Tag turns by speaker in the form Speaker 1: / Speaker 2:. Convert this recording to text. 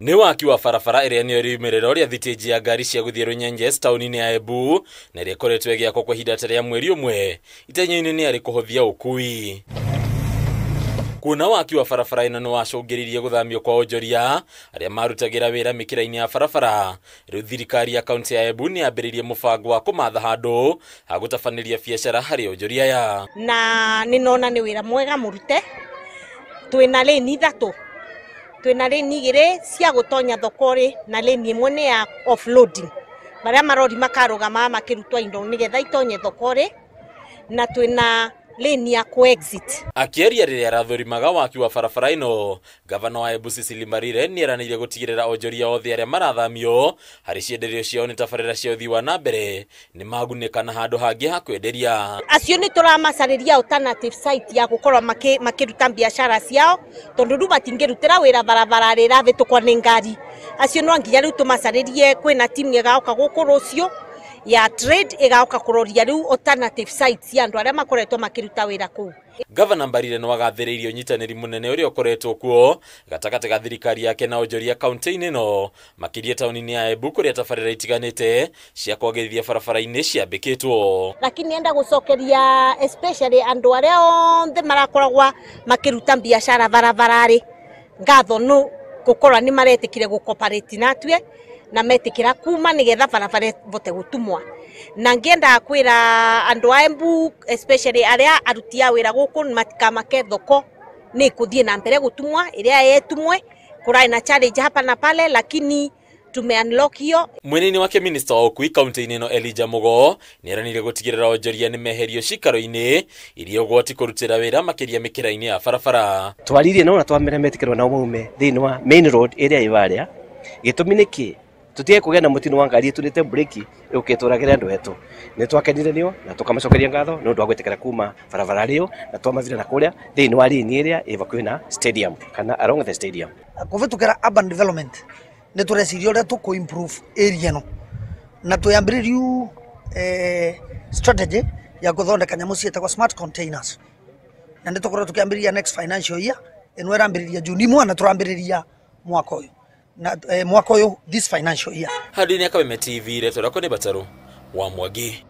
Speaker 1: nä waki wa barabara ä rä ori nä ya rä ya ngari cia gũthiĩ rũnyenjes esta unine ya ebu na ere kore tuwege ya ihinda hidatari ya mweri ũmwe itenya-inĩ ya arĩ kũhũthia ũkui kuona waki wa barabara ĩno nĩ wacũngĩrĩirie gũthamio kwa onjoria arĩa marutagĩra wĩra mĩkĩra-inĩ ya barabara rĩu thirikari ya kaũntĩ ya embu nĩ yambĩrĩirie mũbango wa kũmatha handũ ha gũtabanĩria biacara harĩ onjoria ya.
Speaker 2: na ninona nona wera wĩra mwega mũrute twĩna ni ithatũ twina lane igire cia gutonya thokori na lane imwe ni ya offloading maria marori makarugama makirutwa indo nigetha itonye thokori na twina lane ya kuexit.
Speaker 1: Akĩaria rĩrĩa arathũrimaga waki wa barabara ĩno gavana wa Embu Cecily Mbarire nĩeranĩire gũtigĩrĩra onjoria othe arĩa marathamio harĩ cienderio ciao nĩ tabarĩra cia ũthii wa na mbere nĩ magunĩka na handũ hangĩ ha kwenderia.
Speaker 2: Acio nĩ tũramacarĩria alternative site ya gũkorwo makĩruta biacara ciao tondũ rĩu matingĩrutĩra wĩra barabara rĩrathĩtũkwo nĩ ngari. Acio no nginya rĩu tũmacarĩrie kwĩna timu ĩgaoka gũkũ rũciũ ya trade igauka kuroria riu alternative sites ya andu aria makoretwo makiruta wira kuu
Speaker 1: gavana mbarire no agathĩrĩirie ũnyitanĩri mũnene ũrĩa ũkoretwo kuo gatagatĩ ga thirikari yake na onjoria kaunti-inĩ no makĩria taũni-inĩ ya Embu kũrĩa tabarĩra itiganĩte cia kwagĩrithia barabara-inĩ ciambĩkĩtwo
Speaker 2: lakini enda gũcokeria especially andũ arĩa othe marakoragwa makĩruta biacara barabararĩ ngatho nũ gũkorwa nĩ maretĩkire gũkoparĩti natue na metikira kuma nigetha barabara bote gutumwa na ngienda kwira andu aembu especially area arutia wira guku matikamake thoko ni kuthie na mbere gutumwa iria yetumwe kurai na challenge hapa na pale lakini tume unlock hiyo
Speaker 1: mwenini wake minister wa ukui kaunti-inä ä no elija må goo nä eranire gå tigä rä meherio shikaro ine iria å gwati kå rutä ra wä ra ya farafara twaririe no na twamere metikira na umume thä wa main road area ivaria a ä tutige kugia na mutino wa ngari iturite breki ukituragira andu etu ni twakenire nio na tukamacokeria ngatho ni undu wa kuma barabara rio na twamathira na kuria thini wa lini iria ivakuhi na stadium kana along the stadium kuvitukira urban development ni tureciria uria tuku improve area no na tuyambiririo eh, strategy ya guthondeka nyamu cietagwo smart containers na ni tukorwo tukiambiriria next financial year ino irambiriria juni mwana turambiriria mwaka uyu na eh, mwaka uyu this financial year hari ni akabeme tv retwo rako ni bataru wa mwagi